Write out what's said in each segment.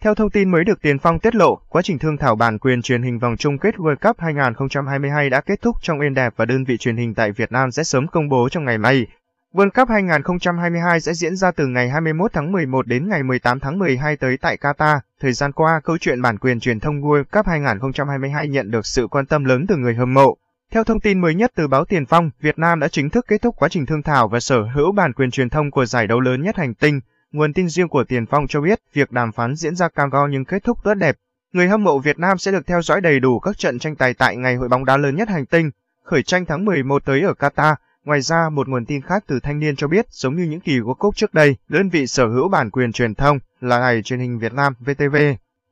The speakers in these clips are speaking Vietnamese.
Theo thông tin mới được Tiền Phong tiết lộ, quá trình thương thảo bản quyền truyền hình vòng chung kết World Cup 2022 đã kết thúc trong yên đẹp và đơn vị truyền hình tại Việt Nam sẽ sớm công bố trong ngày mai. World Cup 2022 sẽ diễn ra từ ngày 21 tháng 11 đến ngày 18 tháng 12 tới tại Qatar. Thời gian qua, câu chuyện bản quyền truyền thông World Cup 2022 nhận được sự quan tâm lớn từ người hâm mộ. Theo thông tin mới nhất từ báo Tiền Phong, Việt Nam đã chính thức kết thúc quá trình thương thảo và sở hữu bản quyền truyền thông của giải đấu lớn nhất hành tinh. Nguồn tin riêng của Tiền Phong cho biết việc đàm phán diễn ra cam go nhưng kết thúc tốt đẹp. Người hâm mộ Việt Nam sẽ được theo dõi đầy đủ các trận tranh tài tại ngày hội bóng đá lớn nhất hành tinh, khởi tranh tháng 11 tới ở Qatar. Ngoài ra, một nguồn tin khác từ Thanh niên cho biết, giống như những kỳ World Cup trước đây, đơn vị sở hữu bản quyền truyền thông là Đài truyền hình Việt Nam VTV.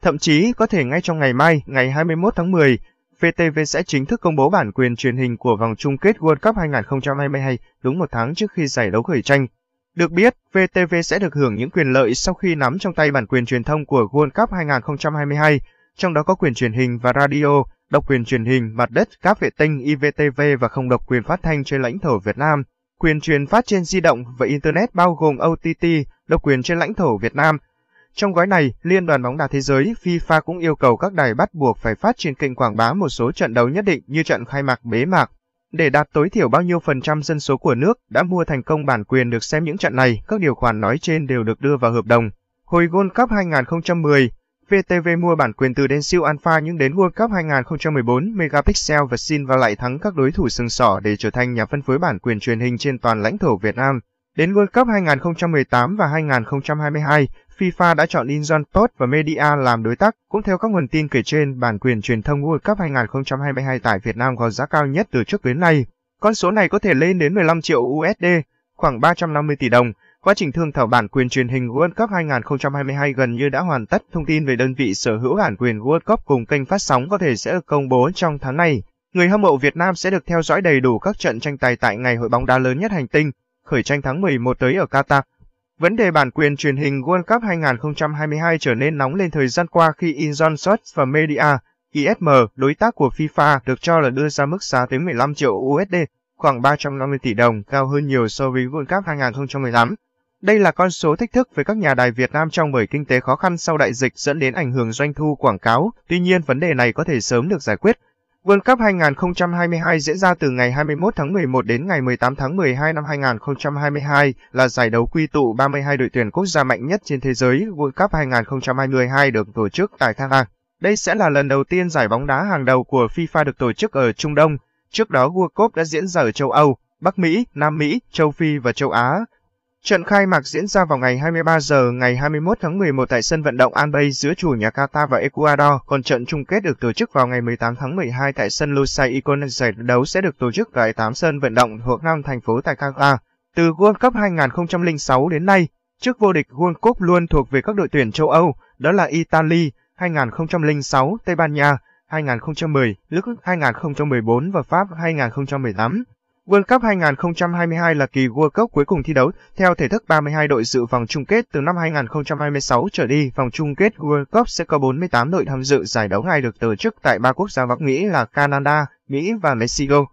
Thậm chí có thể ngay trong ngày mai, ngày 21 tháng 10, VTV sẽ chính thức công bố bản quyền truyền hình của vòng chung kết World Cup 2022 đúng một tháng trước khi giải đấu khởi tranh. Được biết, VTV sẽ được hưởng những quyền lợi sau khi nắm trong tay bản quyền truyền thông của World Cup 2022, trong đó có quyền truyền hình và radio, Độc quyền truyền hình, mặt đất, các vệ tinh, IVTV và không độc quyền phát thanh trên lãnh thổ Việt Nam. Quyền truyền phát trên di động và Internet bao gồm OTT, độc quyền trên lãnh thổ Việt Nam. Trong gói này, Liên đoàn bóng đá thế giới FIFA cũng yêu cầu các đài bắt buộc phải phát trên kênh quảng bá một số trận đấu nhất định như trận khai mạc bế mạc. Để đạt tối thiểu bao nhiêu phần trăm dân số của nước đã mua thành công bản quyền được xem những trận này, các điều khoản nói trên đều được đưa vào hợp đồng. Hồi World Cup 2010, VTV mua bản quyền từ đến siêu Alpha những đến World Cup 2014, Megapixel và xin và lại thắng các đối thủ sừng sỏ để trở thành nhà phân phối bản quyền truyền hình trên toàn lãnh thổ Việt Nam. Đến World Cup 2018 và 2022, FIFA đã chọn Injon Tot và Media làm đối tác. Cũng theo các nguồn tin kể trên, bản quyền truyền thông World Cup 2022 tại Việt Nam có giá cao nhất từ trước đến nay. Con số này có thể lên đến 15 triệu USD, khoảng 350 tỷ đồng. Quá trình thương thảo bản quyền truyền hình World Cup 2022 gần như đã hoàn tất. Thông tin về đơn vị sở hữu bản quyền World Cup cùng kênh phát sóng có thể sẽ được công bố trong tháng này. Người hâm mộ Việt Nam sẽ được theo dõi đầy đủ các trận tranh tài tại ngày hội bóng đá lớn nhất hành tinh, khởi tranh tháng 11 tới ở Qatar. Vấn đề bản quyền truyền hình World Cup 2022 trở nên nóng lên thời gian qua khi Injon Sports và Media, ISM, đối tác của FIFA, được cho là đưa ra mức giá tới 15 triệu USD, khoảng 350 tỷ đồng, cao hơn nhiều so với World Cup 2018. Đây là con số thách thức với các nhà đài Việt Nam trong bởi kinh tế khó khăn sau đại dịch dẫn đến ảnh hưởng doanh thu quảng cáo, tuy nhiên vấn đề này có thể sớm được giải quyết. World Cup 2022 diễn ra từ ngày 21 tháng 11 đến ngày 18 tháng 12 năm 2022 là giải đấu quy tụ 32 đội tuyển quốc gia mạnh nhất trên thế giới World Cup 2022 được tổ chức tại Qatar. Đây sẽ là lần đầu tiên giải bóng đá hàng đầu của FIFA được tổ chức ở Trung Đông. Trước đó World Cup đã diễn ra ở châu Âu, Bắc Mỹ, Nam Mỹ, châu Phi và châu Á. Trận khai mạc diễn ra vào ngày 23 giờ ngày 21 tháng 11 tại sân vận động An Bay giữa chủ nhà Qatar và Ecuador, còn trận chung kết được tổ chức vào ngày 18 tháng 12 tại sân Lusail Iconic. Giải đấu sẽ được tổ chức tại 8 sân vận động thuộc năm thành phố tại Qatar. Từ World Cup 2006 đến nay, chức vô địch World Cup luôn thuộc về các đội tuyển châu Âu, đó là Italy 2006, Tây Ban Nha 2010, Đức 2014 và Pháp 2018. World Cup 2022 là kỳ World Cup cuối cùng thi đấu theo thể thức 32 đội dự vòng chung kết từ năm 2026 trở đi. Vòng chung kết World Cup sẽ có 48 đội tham dự giải đấu ngay được tổ chức tại ba quốc gia Bắc Mỹ là Canada, Mỹ và Mexico.